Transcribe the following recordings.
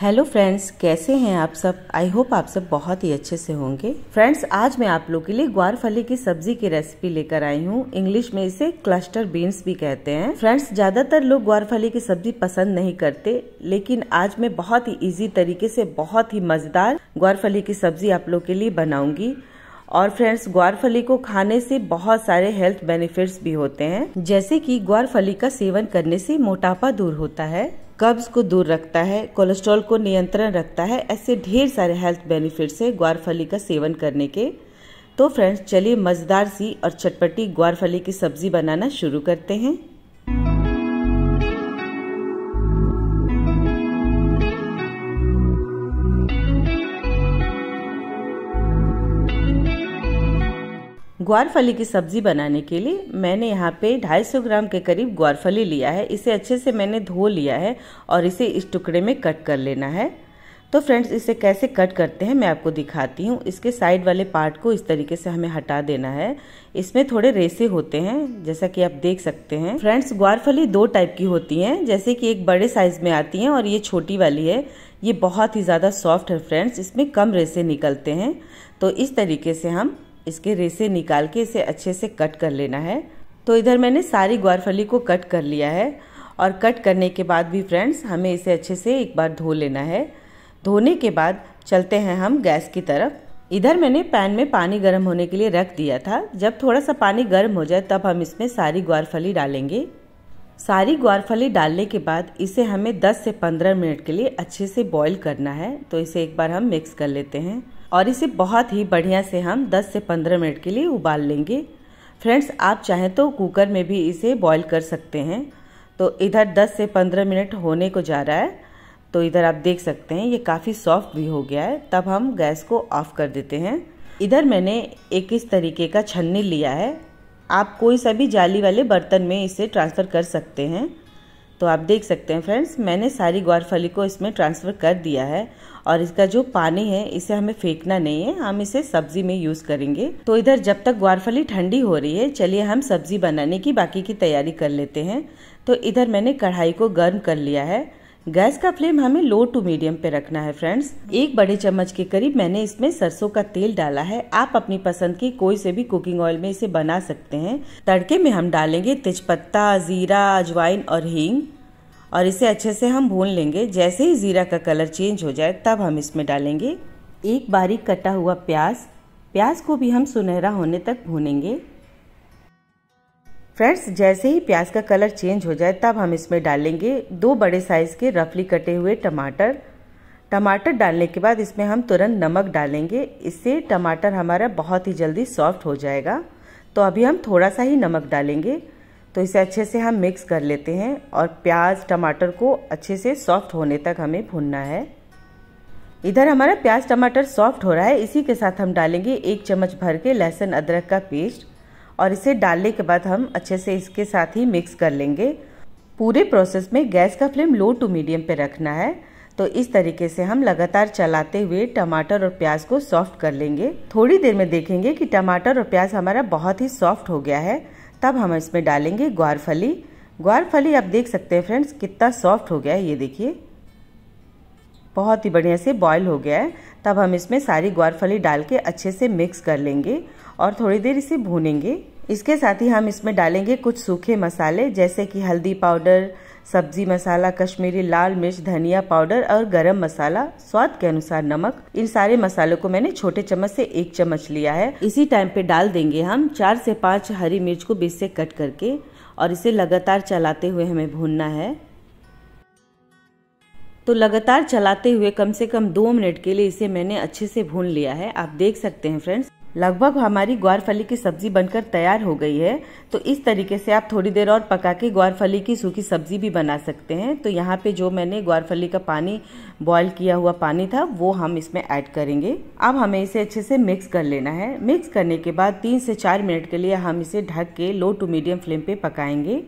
hello friends कैसे हैं आप सब आई होप आप सब बहुत ही अच्छे से होंगे फ्रेंड्स आज मैं आप लोग के लिए ग्वार फली की सब्जी की रेसिपी लेकर आई हूँ इंग्लिश में इसे क्लस्टर बीन्स भी कहते हैं फ्रेंड्स ज्यादातर लोग ग्वार फली की सब्जी पसंद नहीं करते लेकिन आज मैं बहुत ही इजी तरीके से बहुत ही मजेदार ग्वार फली की सब्जी आप लोग के लिए बनाऊंगी और फ्रेंड्स ग्वार फली को खाने से बहुत सारे हेल्थ बेनिफिट्स भी होते हैं जैसे कि ग्वार फली का सेवन करने से मोटापा दूर होता है कब्ज को दूर रखता है कोलेस्ट्रॉल को नियंत्रण रखता है ऐसे ढेर सारे हेल्थ बेनिफिट्स है ग्वारफली का सेवन करने के तो फ्रेंड्स चलिए मज़ेदार सी और चटपटी ग्वारफली की सब्ज़ी बनाना शुरू करते हैं ग्वारफली की सब्ज़ी बनाने के लिए मैंने यहाँ पे 250 ग्राम के करीब ग्वारफली लिया है इसे अच्छे से मैंने धो लिया है और इसे इस टुकड़े में कट कर लेना है तो फ्रेंड्स इसे कैसे कट करते हैं मैं आपको दिखाती हूँ इसके साइड वाले पार्ट को इस तरीके से हमें हटा देना है इसमें थोड़े रेसे होते हैं जैसा कि आप देख सकते हैं फ्रेंड्स ग्वारफली दो टाइप की होती हैं जैसे कि एक बड़े साइज़ में आती हैं और ये छोटी वाली है ये बहुत ही ज़्यादा सॉफ्ट है फ्रेंड्स इसमें कम रेसे निकलते हैं तो इस तरीके से हम इसके रेसे निकाल के इसे अच्छे से कट कर लेना है तो इधर मैंने सारी ग्वारफली को कट कर लिया है और कट करने के बाद भी फ्रेंड्स हमें इसे अच्छे से एक बार धो लेना है धोने के बाद चलते हैं हम गैस की तरफ इधर मैंने पैन में पानी गर्म होने के लिए रख दिया था जब थोड़ा सा पानी गर्म हो जाए तब हम इसमें सारी ग्वारफली डालेंगे सारी ग्वारफली डालने के बाद इसे हमें 10 से 15 मिनट के लिए अच्छे से बॉईल करना है तो इसे एक बार हम मिक्स कर लेते हैं और इसे बहुत ही बढ़िया से हम 10 से 15 मिनट के लिए उबाल लेंगे फ्रेंड्स आप चाहें तो कुकर में भी इसे बॉईल कर सकते हैं तो इधर 10 से 15 मिनट होने को जा रहा है तो इधर आप देख सकते हैं ये काफ़ी सॉफ्ट भी हो गया है तब हम गैस को ऑफ़ कर देते हैं इधर मैंने एक इस तरीके का छन्नी लिया है आप कोई सा भी जाली वाले बर्तन में इसे ट्रांसफ़र कर सकते हैं तो आप देख सकते हैं फ्रेंड्स मैंने सारी ग्वारफली को इसमें ट्रांसफ़र कर दिया है और इसका जो पानी है इसे हमें फेंकना नहीं है हम इसे सब्जी में यूज़ करेंगे तो इधर जब तक ग्वारफली ठंडी हो रही है चलिए हम सब्जी बनाने की बाकी की तैयारी कर लेते हैं तो इधर मैंने कढ़ाई को गर्म कर लिया है गैस का फ्लेम हमें लो टू मीडियम पे रखना है फ्रेंड्स एक बड़े चम्मच के करीब मैंने इसमें सरसों का तेल डाला है आप अपनी पसंद की कोई से भी कुकिंग ऑयल में इसे बना सकते हैं तड़के में हम डालेंगे तेजपत्ता जीरा अजवाइन और हींग और इसे अच्छे से हम भून लेंगे जैसे ही जीरा का कलर चेंज हो जाए तब हम इसमें डालेंगे एक बारीक कटा हुआ प्याज प्याज को भी हम सुनहरा होने तक भूनेंगे फ्रेंड्स जैसे ही प्याज का कलर चेंज हो जाए तब हम इसमें डालेंगे दो बड़े साइज़ के रफली कटे हुए टमाटर टमाटर डालने के बाद इसमें हम तुरंत नमक डालेंगे इससे टमाटर हमारा बहुत ही जल्दी सॉफ्ट हो जाएगा तो अभी हम थोड़ा सा ही नमक डालेंगे तो इसे अच्छे से हम मिक्स कर लेते हैं और प्याज टमाटर को अच्छे से सॉफ्ट होने तक हमें भूनना है इधर हमारा प्याज टमाटर सॉफ्ट हो रहा है इसी के साथ हम डालेंगे एक चम्मच भर के लहसुन अदरक का पेस्ट और इसे डालने के बाद हम अच्छे से इसके साथ ही मिक्स कर लेंगे पूरे प्रोसेस में गैस का फ्लेम लो टू मीडियम पे रखना है तो इस तरीके से हम लगातार चलाते हुए टमाटर और प्याज को सॉफ्ट कर लेंगे थोड़ी देर में देखेंगे कि टमाटर और प्याज हमारा बहुत ही सॉफ्ट हो गया है तब हम इसमें डालेंगे ग्वारफली ग्वारफली आप देख सकते हैं फ्रेंड्स कितना सॉफ्ट हो गया है ये देखिए बहुत ही बढ़िया से बॉयल हो गया है तब हम इसमें सारी ग्वारफली डाल के अच्छे से मिक्स कर लेंगे और थोड़ी देर इसे भूनेंगे इसके साथ ही हम इसमें डालेंगे कुछ सूखे मसाले जैसे कि हल्दी पाउडर सब्जी मसाला कश्मीरी लाल मिर्च धनिया पाउडर और गरम मसाला स्वाद के अनुसार नमक इन सारे मसालों को मैंने छोटे चम्मच से एक चम्मच लिया है इसी टाइम पे डाल देंगे हम चार से पाँच हरी मिर्च को बीच से कट करके और इसे लगातार चलाते हुए हमें भूनना है तो लगातार चलाते हुए कम से कम दो मिनट के लिए इसे मैंने अच्छे से भून लिया है आप देख सकते हैं फ्रेंड्स लगभग हमारी ग्वारफली की सब्जी बनकर तैयार हो गई है तो इस तरीके से आप थोड़ी देर और पका के ग्वारफली की सूखी सब्जी भी बना सकते हैं तो यहाँ पे जो मैंने ग्वारफली का पानी बॉईल किया हुआ पानी था वो हम इसमें ऐड करेंगे अब हमें इसे अच्छे से मिक्स कर लेना है मिक्स करने के बाद तीन से चार मिनट के लिए हम इसे ढक के लो टू मीडियम फ्लेम पर पकाएंगे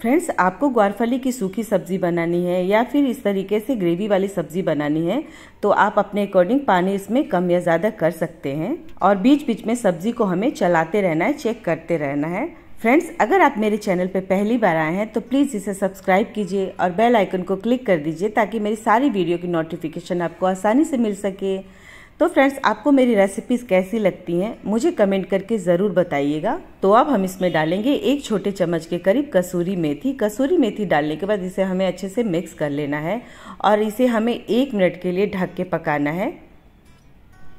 फ्रेंड्स आपको ग्वारफली की सूखी सब्जी बनानी है या फिर इस तरीके से ग्रेवी वाली सब्जी बनानी है तो आप अपने अकॉर्डिंग पानी इसमें कम या ज़्यादा कर सकते हैं और बीच बीच में सब्जी को हमें चलाते रहना है चेक करते रहना है फ्रेंड्स अगर आप मेरे चैनल पर पहली बार आए हैं तो प्लीज़ इसे सब्सक्राइब कीजिए और बेल आइकन को क्लिक कर दीजिए ताकि मेरी सारी वीडियो की नोटिफिकेशन आपको आसानी से मिल सके तो फ्रेंड्स आपको मेरी रेसिपीज़ कैसी लगती हैं मुझे कमेंट करके ज़रूर बताइएगा तो अब हम इसमें डालेंगे एक छोटे चम्मच के करीब कसूरी मेथी कसूरी मेथी डालने के बाद इसे हमें अच्छे से मिक्स कर लेना है और इसे हमें एक मिनट के लिए ढक के पकाना है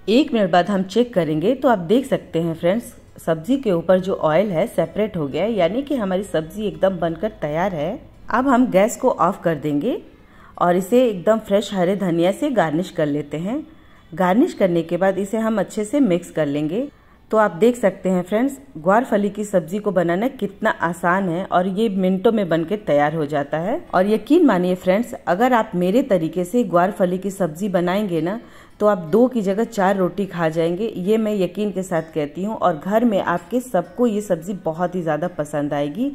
एक मिनट बाद हम चेक करेंगे तो आप देख सकते हैं फ्रेंड्स सब्जी के ऊपर जो ऑयल है सेपरेट हो गया है यानी कि हमारी सब्जी एकदम बनकर तैयार है अब हम गैस को ऑफ कर देंगे और इसे एकदम फ्रेश हरे धनिया से गार्निश कर लेते हैं गार्निश करने के बाद इसे हम अच्छे से मिक्स कर लेंगे तो आप देख सकते हैं फ्रेंड्स ग्वार फली की सब्जी को बनाना कितना आसान है और ये मिनटों में बनके तैयार हो जाता है और यकीन मानिए फ्रेंड्स अगर आप मेरे तरीके से ग्वार फली की सब्जी बनाएंगे ना तो आप दो की जगह चार रोटी खा जाएंगे ये मैं यकीन के साथ कहती हूँ और घर में आपके सबको ये सब्ज़ी बहुत ही ज़्यादा पसंद आएगी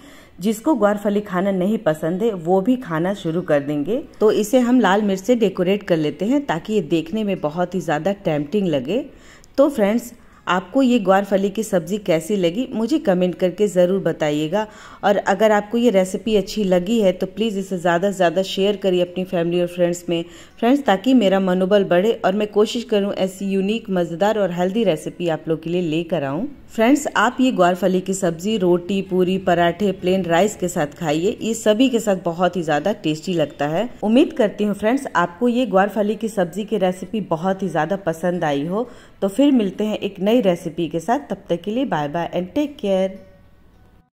जिसको ग्वारफली खाना नहीं पसंद है वो भी खाना शुरू कर देंगे तो इसे हम लाल मिर्च से डेकोरेट कर लेते हैं ताकि ये देखने में बहुत ही ज़्यादा टैम्पटिंग लगे तो फ्रेंड्स आपको ये ग्वार फली की सब्ज़ी कैसी लगी मुझे कमेंट करके ज़रूर बताइएगा और अगर आपको ये रेसिपी अच्छी लगी है तो प्लीज़ इसे ज़्यादा से ज़्यादा शेयर करिए अपनी फैमिली और फ्रेंड्स में फ्रेंड्स ताकि मेरा मनोबल बढ़े और मैं कोशिश करूँ ऐसी यूनिक मज़ेदार और हेल्दी रेसिपी आप लोग के लिए लेकर आऊँ फ्रेंड्स आप ये ग्वार फली की सब्ज़ी रोटी पूरी पराठे प्लेन राइस के साथ खाइए ये सभी के साथ बहुत ही ज़्यादा टेस्टी लगता है उम्मीद करती हूँ फ्रेंड्स आपको ये ग्वार फली की सब्ज़ी की रेसिपी बहुत ही ज़्यादा पसंद आई हो तो फिर मिलते हैं एक नई रेसिपी के साथ तब तक के लिए bye bye and take care